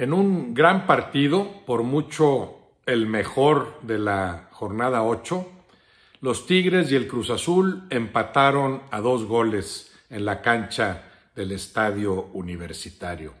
en un gran partido, por mucho el mejor de la jornada 8, los Tigres y el Cruz Azul empataron a dos goles en la cancha del estadio universitario.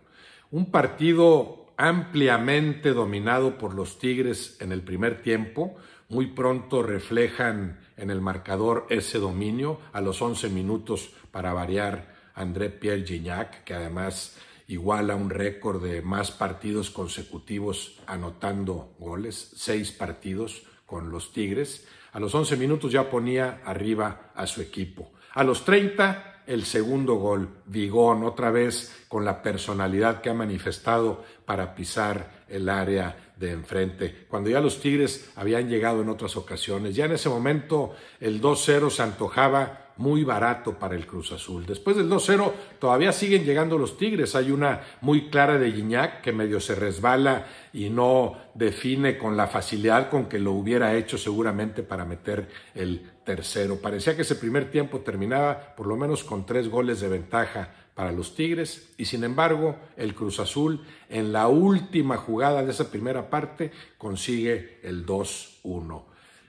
Un partido ampliamente dominado por los Tigres en el primer tiempo, muy pronto reflejan en el marcador ese dominio a los 11 minutos para variar André Pierre Gignac, que además igual a un récord de más partidos consecutivos anotando goles, seis partidos con los Tigres. A los 11 minutos ya ponía arriba a su equipo. A los 30, el segundo gol, Vigón, otra vez con la personalidad que ha manifestado para pisar el área de enfrente. Cuando ya los Tigres habían llegado en otras ocasiones, ya en ese momento el 2-0 se antojaba muy barato para el Cruz Azul. Después del 2-0 todavía siguen llegando los Tigres. Hay una muy clara de Guiñac que medio se resbala y no define con la facilidad con que lo hubiera hecho seguramente para meter el tercero. Parecía que ese primer tiempo terminaba por lo menos con tres goles de ventaja para los Tigres y sin embargo el Cruz Azul en la última jugada de esa primera parte consigue el 2-1.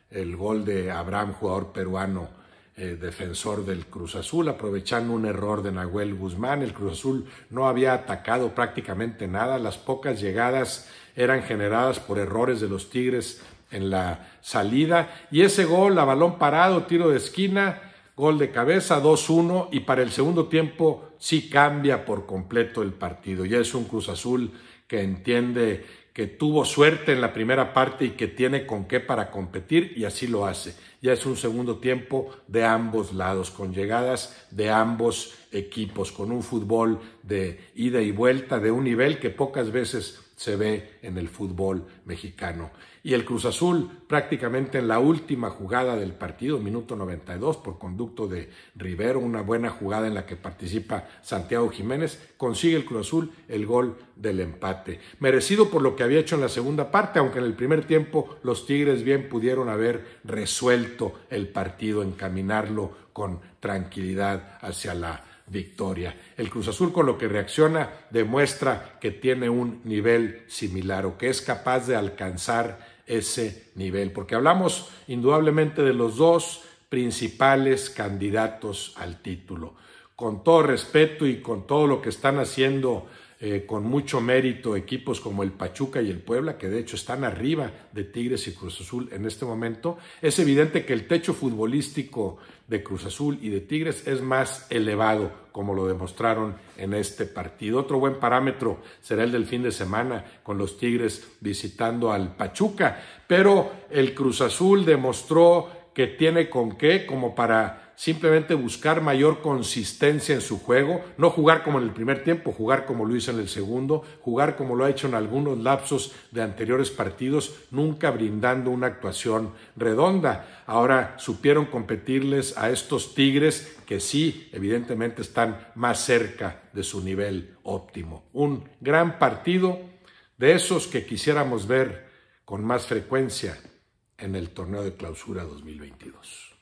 El gol de Abraham, jugador peruano eh, defensor del Cruz Azul, aprovechando un error de Nahuel Guzmán. El Cruz Azul no había atacado prácticamente nada, las pocas llegadas eran generadas por errores de los Tigres en la salida. Y ese gol, a balón parado, tiro de esquina, gol de cabeza, 2-1, y para el segundo tiempo sí cambia por completo el partido. Ya es un Cruz Azul que entiende que tuvo suerte en la primera parte y que tiene con qué para competir y así lo hace. Ya es un segundo tiempo de ambos lados, con llegadas de ambos equipos, con un fútbol de ida y vuelta de un nivel que pocas veces se ve en el fútbol mexicano. Y el Cruz Azul prácticamente en la última jugada del partido, minuto 92, por conducto de Rivero, una buena jugada en la que participa Santiago Jiménez, consigue el Cruz Azul el gol del empate. Merecido por lo que había hecho en la segunda parte, aunque en el primer tiempo los Tigres bien pudieron haber resuelto el partido, encaminarlo con tranquilidad hacia la victoria. El Cruz Azul con lo que reacciona demuestra que tiene un nivel similar o que es capaz de alcanzar ese nivel, porque hablamos indudablemente de los dos principales candidatos al título. Con todo respeto y con todo lo que están haciendo eh, con mucho mérito equipos como el Pachuca y el Puebla, que de hecho están arriba de Tigres y Cruz Azul en este momento, es evidente que el techo futbolístico de Cruz Azul y de Tigres es más elevado, como lo demostraron en este partido. Otro buen parámetro será el del fin de semana con los Tigres visitando al Pachuca, pero el Cruz Azul demostró que tiene con qué como para simplemente buscar mayor consistencia en su juego, no jugar como en el primer tiempo, jugar como lo hizo en el segundo, jugar como lo ha hecho en algunos lapsos de anteriores partidos, nunca brindando una actuación redonda. Ahora supieron competirles a estos Tigres que sí, evidentemente están más cerca de su nivel óptimo. Un gran partido de esos que quisiéramos ver con más frecuencia en el torneo de clausura 2022.